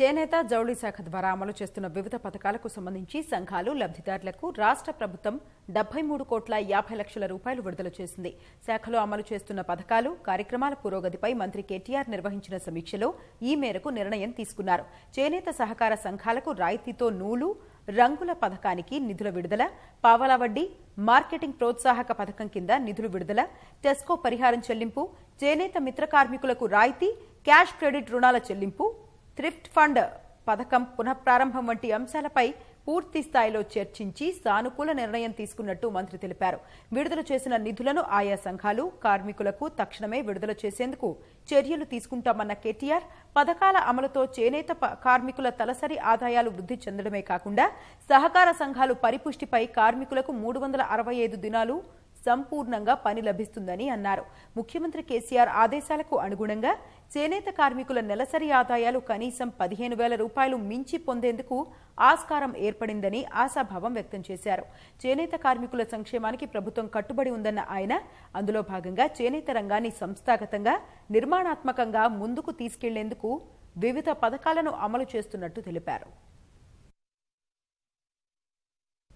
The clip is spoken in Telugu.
చేనేత జౌళి శాఖ ద్వారా అమలు చేస్తున్న వివిధ పథకాలకు సంబంధించి సంఘాలు లబ్ధిదారులకు రాష్ట్ర ప్రభుత్వం డెబ్బై మూడు కోట్ల యాభై లక్షల రూపాయలు విడుదల చేసింది శాఖలో అమలు చేస్తున్న పథకాలు కార్యక్రమాల పురోగతిపై మంత్రి కేటీఆర్ నిర్వహించిన సమీక్షలో ఈ మేరకు నిర్ణయం తీసుకున్నారు చేనేత సహకార సంఘాలకు రాయితీతో నూలు రంగుల పథకానికి నిధుల విడుదల పావలా వడ్డీ మార్కెటింగ్ ప్రోత్సాహక పథకం కింద నిధులు విడుదల టెస్కో పరిహారం చెల్లింపు చేనేత మిత్ర కార్మికులకు రాయితీ క్యాష్ క్రెడిట్ రుణాల చెల్లింపు థ్రిఫ్ట్ ఫండ్ పథకం పునఃప్రారంభం వంటి అంశాలపై పూర్తి స్థాయిలో చర్చించి సానుకూల నిర్ణయం తీసుకున్నట్టు మంత్రి తెలిపారు విడుదల చేసిన నిధులను ఆయా సంఘాలు కార్మికులకు తక్షణమే విడుదల చేసేందుకు చర్యలు తీసుకుంటామన్న కేటీఆర్ పథకాల అమలుతో చేనేత కార్మికుల తలసరి ఆదాయాలు వృద్ధి చెందడమే కాకుండా సహకార సంఘాలు పరిపుష్టిపై కార్మికులకు మూడు వందల అరవై ఐదు దినాలు సంపూర్ణంగా పని లభిస్తుందని అన్నారు ముఖ్యమంత్రి కేసీఆర్ ఆదేశాలకు అనుగుణంగా చేనేత కార్మికుల నెలసరి ఆదాయాలు కనీసం పదిహేను వేల రూపాయలు మించి పొందేందుకు ఆస్కారం ఏర్పడిందని ఆశాభావం వ్యక్తం చేశారు చేనేత కార్మికుల సంక్షేమానికి ప్రభుత్వం కట్టుబడి ఉందన్న ఆయన అందులో భాగంగా చేనేత రంగాన్ని సంస్థాగతంగా నిర్మాణాత్మకంగా ముందుకు తీసుకెళ్లేందుకు వివిధ పథకాలను అమలు చేస్తున్నట్టు తెలిపారు